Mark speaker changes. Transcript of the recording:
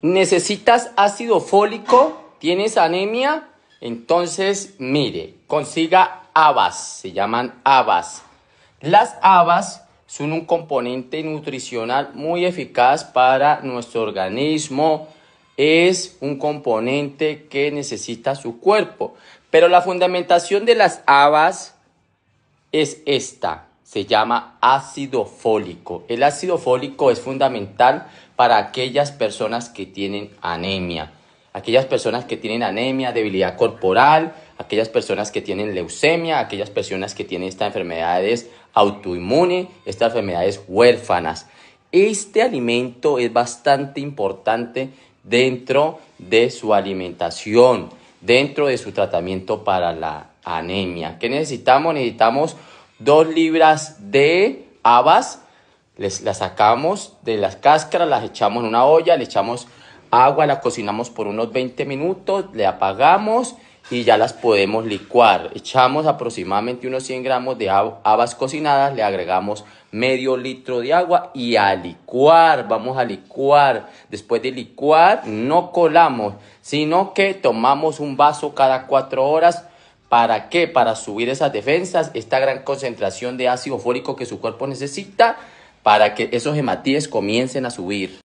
Speaker 1: necesitas ácido fólico, tienes anemia, entonces mire, consiga habas, se llaman habas. Las habas son un componente nutricional muy eficaz para nuestro organismo, es un componente que necesita su cuerpo. Pero la fundamentación de las habas es esta se llama ácido fólico. El ácido fólico es fundamental para aquellas personas que tienen anemia, aquellas personas que tienen anemia, debilidad corporal, aquellas personas que tienen leucemia, aquellas personas que tienen estas enfermedades autoinmunes, estas enfermedades huérfanas. Este alimento es bastante importante dentro de su alimentación, dentro de su tratamiento para la anemia. ¿Qué necesitamos? Necesitamos Dos libras de habas, les, las sacamos de las cáscaras, las echamos en una olla, le echamos agua, la cocinamos por unos 20 minutos, le apagamos y ya las podemos licuar. Echamos aproximadamente unos 100 gramos de habas cocinadas, le agregamos medio litro de agua y a licuar, vamos a licuar. Después de licuar no colamos, sino que tomamos un vaso cada 4 horas ¿Para qué? Para subir esas defensas, esta gran concentración de ácido fólico que su cuerpo necesita para que esos hematíes comiencen a subir.